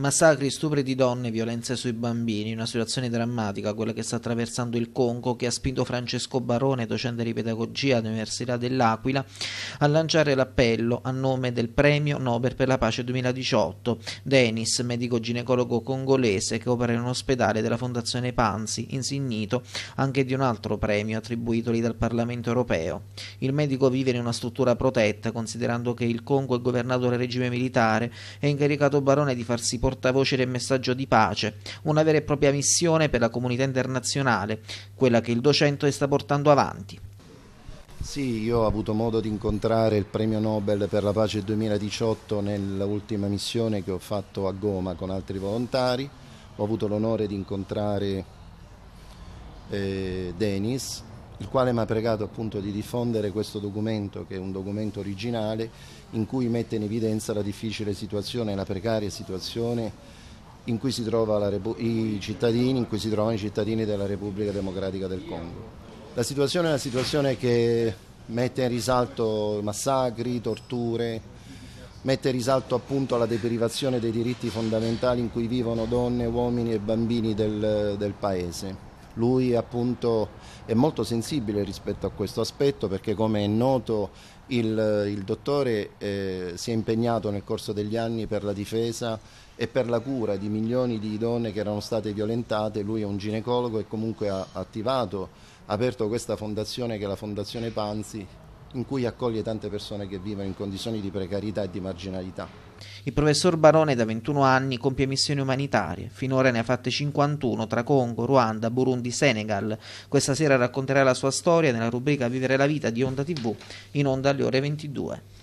Massacri, stupri di donne, violenze sui bambini, una situazione drammatica, quella che sta attraversando il Congo, che ha spinto Francesco Barone, docente di pedagogia all'Università dell'Aquila, a lanciare l'appello a nome del Premio Nobel per la Pace 2018. Denis, medico ginecologo congolese che opera in un ospedale della Fondazione Panzi, insignito anche di un altro premio attribuitogli dal Parlamento europeo. Il medico vive in una struttura protetta, considerando che il Congo è governato dal regime militare, e ha incaricato Barone di farsi portare portavoce del messaggio di pace, una vera e propria missione per la comunità internazionale, quella che il docente sta portando avanti. Sì, io ho avuto modo di incontrare il premio Nobel per la pace 2018 nell'ultima missione che ho fatto a Goma con altri volontari. Ho avuto l'onore di incontrare eh, Denis, il quale mi ha pregato appunto di diffondere questo documento, che è un documento originale, in cui mette in evidenza la difficile situazione, la precaria situazione in cui si trovano i cittadini, in cui si trovano i cittadini della Repubblica Democratica del Congo. La situazione è una situazione che mette in risalto massacri, torture, mette in risalto appunto la deprivazione dei diritti fondamentali in cui vivono donne, uomini e bambini del, del paese. Lui appunto è molto sensibile rispetto a questo aspetto perché come è noto il, il dottore eh, si è impegnato nel corso degli anni per la difesa e per la cura di milioni di donne che erano state violentate, lui è un ginecologo e comunque ha attivato, ha aperto questa fondazione che è la Fondazione Panzi in cui accoglie tante persone che vivono in condizioni di precarietà e di marginalità. Il professor Barone da 21 anni compie missioni umanitarie, finora ne ha fatte 51 tra Congo, Ruanda, Burundi, Senegal. Questa sera racconterà la sua storia nella rubrica Vivere la vita di Onda TV in onda alle ore 22.